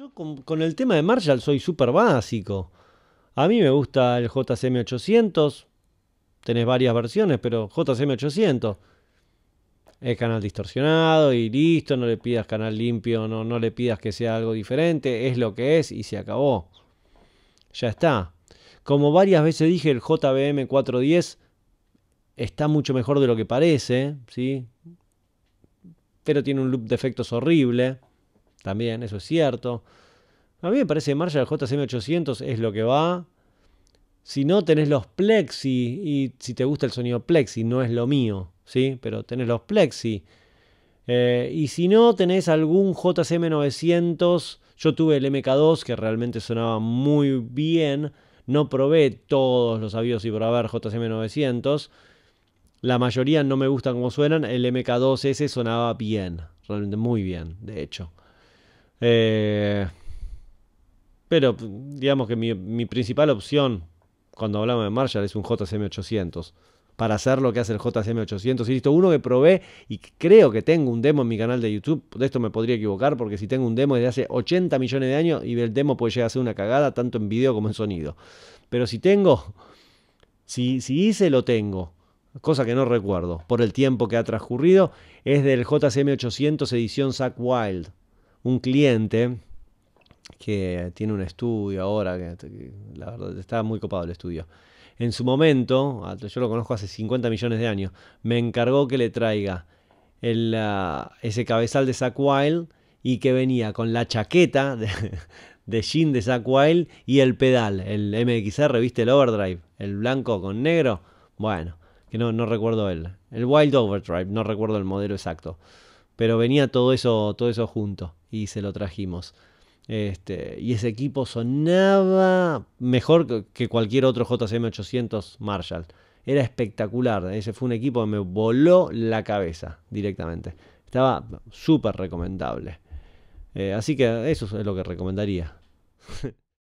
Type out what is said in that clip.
Yo con, el tema de Marshall soy súper básico. A mí me gusta el JCM800. Tenés varias versiones, pero JCM800. Es canal distorsionado y listo. No le pidas canal limpio, no, no le pidas que sea algo diferente. Es lo que es y se acabó. Ya está. Como varias veces dije, el JBM 410 está mucho mejor de lo que parece, ¿sí? Pero tiene un loop de efectos horrible. También, eso es cierto. A mí me parece que Marshall JCM800 es lo que va. Si no tenés los plexi y si te gusta el sonido plexi, no es lo mío, ¿sí? Pero tenés los plexi. Eh, y si no tenés algún JCM900, yo tuve el MK2 que realmente sonaba muy bien. No probé todos los avios y por haber JCM900. La mayoría no me gustan como suenan. El MK2S sonaba bien, realmente muy bien, de hecho. Eh, pero digamos que mi, principal opción cuando hablamos de Marshall es un JCM800. Para hacer lo que hace el JCM800. Y listo, uno que probé y creo que tengo un demo en mi canal de YouTube. De esto me podría equivocar porque si tengo un demo desde hace 80 millones de años y el demo puede llegar a ser una cagada tanto en video como en sonido. Pero si tengo, si, si hice, lo tengo cosa que no recuerdo por el tiempo que ha transcurrido, es del JCM800 edición Zack Wild un cliente que tiene un estudio ahora, que, la verdad está muy copado el estudio. En su momento, yo lo conozco hace 50 millones de años, me encargó que le traiga el, ese cabezal de Zack Wild y que venía con la chaqueta de, de jean de Zack Wild y el pedal, el MXR, ¿viste? El Overdrive, el blanco con negro. Bueno, que no, no recuerdo el, el Wild Overdrive, no recuerdo el modelo exacto pero venía todo eso, todo eso junto y se lo trajimos. Este, y ese equipo sonaba mejor que cualquier otro JCM800 Marshall. Era espectacular. Ese fue un equipo que me voló la cabeza directamente. Estaba súper recomendable. Eh, así que eso es lo que recomendaría.